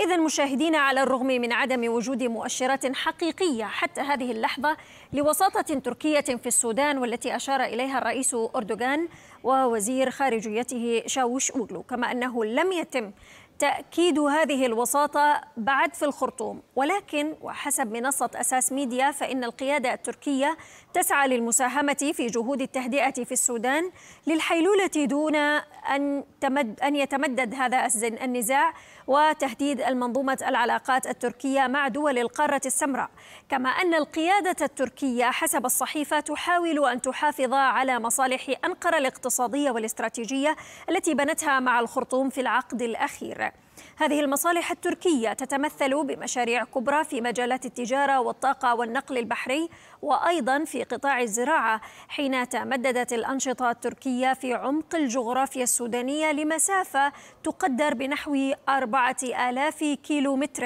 إذا مشاهدينا على الرغم من عدم وجود مؤشرات حقيقية حتى هذه اللحظة لوساطة تركية في السودان والتي أشار إليها الرئيس أردوغان ووزير خارجيته شاوش أوغلو كما أنه لم يتم تأكيد هذه الوساطة بعد في الخرطوم ولكن وحسب منصة أساس ميديا فإن القيادة التركية تسعى للمساهمة في جهود التهدئة في السودان للحيلولة دون أن, تمد أن يتمدد هذا النزاع وتهديد المنظومة العلاقات التركية مع دول القارة السمراء كما أن القيادة التركية حسب الصحيفة تحاول أن تحافظ على مصالح أنقرة الاقتصادية والاستراتيجية التي بنتها مع الخرطوم في العقد الأخير هذه المصالح التركية تتمثل بمشاريع كبرى في مجالات التجارة والطاقة والنقل البحري وأيضا في قطاع الزراعة حين تمددت الأنشطة التركية في عمق الجغرافيا السودانية لمسافة تقدر بنحو أربعة آلاف كيلو متر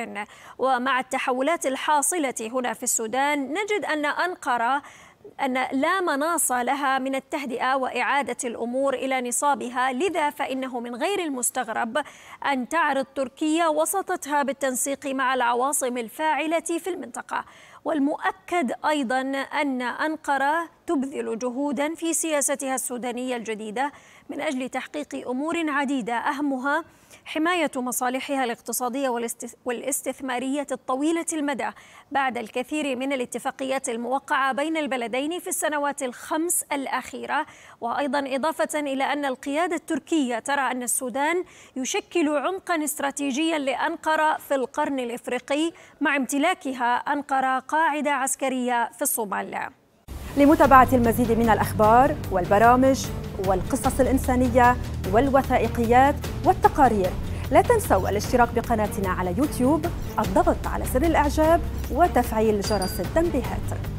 ومع التحولات الحاصلة هنا في السودان نجد أن أنقرة أن لا مناص لها من التهدئة وإعادة الأمور إلى نصابها لذا فإنه من غير المستغرب أن تعرض تركيا وسطتها بالتنسيق مع العواصم الفاعلة في المنطقة والمؤكد أيضا أن أنقرة تبذل جهودا في سياستها السودانية الجديدة من أجل تحقيق أمور عديدة أهمها حماية مصالحها الاقتصادية والاستثمارية الطويلة المدى بعد الكثير من الاتفاقيات الموقعة بين البلدين في السنوات الخمس الأخيرة وأيضا إضافة إلى أن القيادة التركية ترى أن السودان يشكل عمقا استراتيجيا لأنقرة في القرن الإفريقي مع امتلاكها أنقرة قاعدة عسكرية في الصومال لمتابعة المزيد من الأخبار والبرامج والقصص الإنسانية والوثائقيات والتقارير لا تنسوا الاشتراك بقناتنا على يوتيوب الضغط على زر الإعجاب وتفعيل جرس التنبيهات